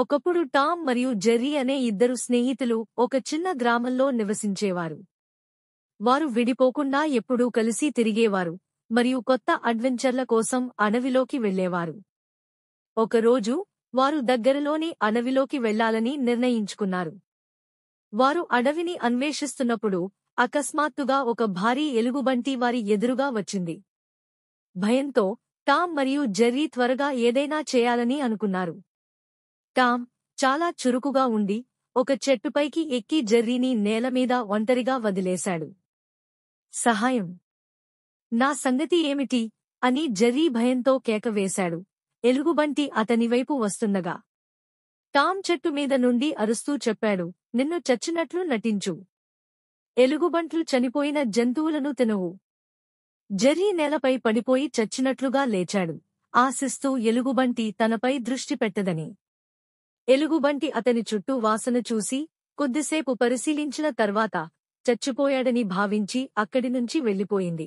ఒకప్పుడు టామ్ మరియు జెర్రీ అనే ఇద్దరు స్నేహితులు ఒక చిన్న గ్రామంలో నివసించేవారు వారు విడిపోకుండా ఎప్పుడూ కలిసి తిరిగేవారు మరియు కొత్త అడ్వెంచర్ల కోసం అణవిలోకి వెళ్లేవారు ఒకరోజు వారు దగ్గరలోని అణవిలోకి వెళ్లాలని నిర్ణయించుకున్నారు వారు అడవిని అన్వేషిస్తున్నప్పుడు అకస్మాత్తుగా ఒక భారీ ఎలుగుబంటి వారి ఎదురుగా వచ్చింది భయంతో టామ్ మరియు జెర్రీ త్వరగా ఏదైనా చేయాలని అనుకున్నారు టామ్ చాలా చురుకుగా ఉండి ఒక చెట్టుపైకి ఎక్కి జెర్రీని నేలమీద ఒంటరిగా వదిలేశాడు సహాయం నా సంగతి ఏమిటి అని జెర్రీ భయంతో కేకవేశాడు ఎలుగుబంటి అతనివైపు వస్తుండగా టామ్ చెట్టు మీద నుండి అరుస్తూ చెప్పాడు నిన్ను చచ్చినట్లు నటించు ఎలుగుబంట్లు చనిపోయిన జంతువులను తినవు జర్రీ నేలపై పడిపోయి చచ్చినట్లుగా లేచాడు ఆశిస్తూ ఎలుగుబంటి తనపై దృష్టి పెట్టదని ఎలుగుబంటి అతని చుట్టూ వాసన చూసి కొద్దిసేపు పరిశీలించిన తర్వాత చచ్చిపోయాడని భావించి అక్కడి నుంచి వెళ్లిపోయింది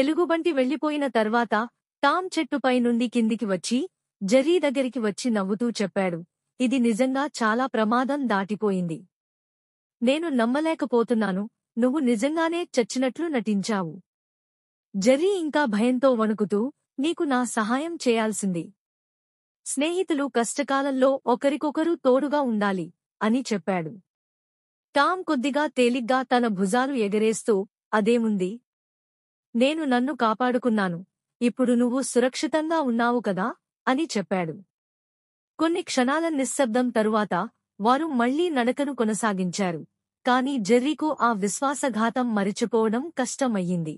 ఎలుగుబంటి వెళ్లిపోయిన తర్వాత టామ్ చెట్టుపై నుండి కిందికి వచ్చి జరీ దగ్గరికి వచ్చి నవ్వుతూ చెప్పాడు ఇది నిజంగా చాలా ప్రమాదం దాటిపోయింది నేను నమ్మలేకపోతున్నాను నువ్వు నిజంగానే చచ్చినట్లు నటించావు జరీ ఇంకా భయంతో వణుకుతూ నీకు నా సహాయం చేయాల్సింది స్నేహితులు కష్టకాలంలో ఒకరికొకరు తోడుగా ఉండాలి అని చెప్పాడు టామ్ కొద్దిగా తేలిగ్గా తన భుజాలు ఎగరేస్తూ అదేముంది నేను నన్ను కాపాడుకున్నాను ఇప్పుడు నువ్వు సురక్షితంగా ఉన్నావు కదా అని చెప్పాడు కొన్ని క్షణాల నిశ్శబ్దం తరువాత వారు మళ్లీ నడకను కొనసాగించారు కాని జెర్రీకు ఆ విశ్వాసఘాతం మరిచిపోవడం కష్టమయ్యింది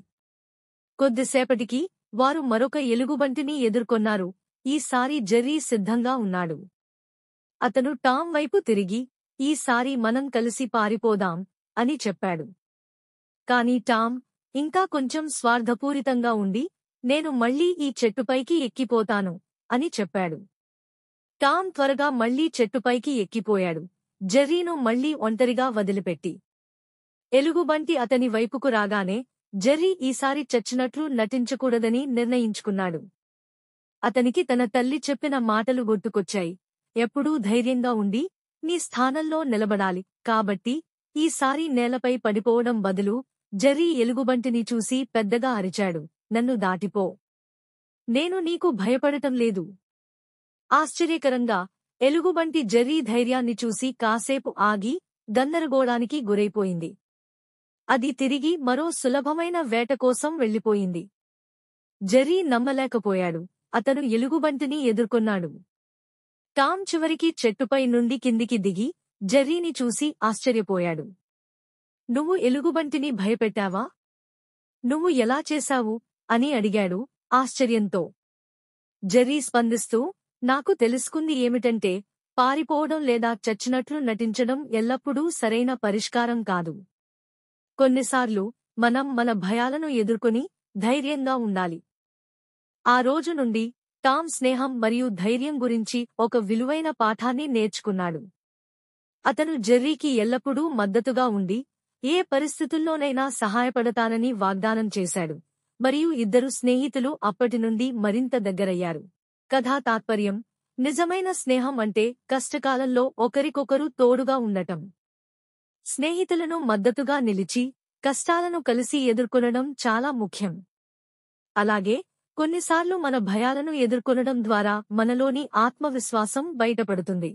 కొద్దిసేపటికి వారు మరొక ఎలుగుబంటిని ఎదుర్కొన్నారు ఈసారి జెర్రీ సిద్ధంగా ఉన్నాడు అతను టామ్ వైపు తిరిగి ఈసారి మనం కలిసి పారిపోదాం అని చెప్పాడు కాని టామ్ ఇంకా కొంచెం స్వార్థపూరితంగా ఉండి నేను మళ్లీ ఈ చెట్టుపైకి ఎక్కిపోతాను అని చెప్పాడు టామ్ త్వరగా మళ్లీ చెట్టుపైకి ఎక్కిపోయాడు జెర్రీను మళ్లీ ఒంటరిగా వదిలిపెట్టి ఎలుగుబంటి అతని వైపుకు రాగానే జెర్రీ ఈసారి చచ్చినట్లు నటించకూడదని నిర్ణయించుకున్నాడు అతనికి తన తల్లి చెప్పిన మాటలు గుర్తుకొచ్చాయి ఎప్పుడూ ధైర్యంగా ఉండి నీ స్థానంలో నిలబడాలి కాబట్టి ఈసారి నేలపై పడిపోవడం బదులు జరీ ఎలుగుబంటిని చూసి పెద్దగా అరిచాడు నన్ను దాటిపో నేను నీకు భయపడటం లేదు ఆశ్చర్యకరంగా ఎలుగుబంటి జరీ ధైర్యాన్ని చూసి కాసేపు ఆగి గందరగోళానికి గురైపోయింది అది తిరిగి మరో సులభమైన వేట కోసం వెళ్లిపోయింది జరీ నమ్మలేకపోయాడు అతను ఎలుగుబంటిని ఎదుర్కొన్నాడు టామ్ చివరికి చెట్టుపై నుండి కిందికి దిగి జెర్రీని చూసి ఆశ్చర్యపోయాడు నువ్వు ఎలుగుబంటిని భయపెట్టావా నువ్వు ఎలా చేశావు అని అడిగాడు ఆశ్చర్యంతో జెర్రీ స్పందిస్తూ నాకు తెలుసుకుంది ఏమిటంటే పారిపోవడం లేదా చచ్చినట్లు నటించడం ఎల్లప్పుడూ సరైన పరిష్కారం కాదు కొన్నిసార్లు మనం మన భయాలను ఎదుర్కొని ధైర్యంగా ఉండాలి ఆ రోజు నుండి టామ్ స్నేహం మరియు ధైర్యం గురించి ఒక విలువైన పాఠాన్ని నేర్చుకున్నాడు అతను జెర్రీకి ఎల్లప్పుడూ మద్దతుగా ఉండి ఏ పరిస్థితుల్లోనైనా సహాయపడతానని వాగ్దానం చేశాడు మరియు ఇద్దరు స్నేహితులు అప్పటి నుండి మరింత దగ్గరయ్యారు కథా తాత్పర్యం నిజమైన స్నేహం అంటే కష్టకాలంలో ఒకరికొకరు తోడుగా ఉండటం స్నేహితులను మద్దతుగా నిలిచి కష్టాలను కలిసి ఎదుర్కొనడం చాలా ముఖ్యం అలాగే కొన్నిసార్లు మన భయాలను ఎదుర్కొనడం ద్వారా మనలోని ఆత్మవిశ్వాసం బయటపడుతుంది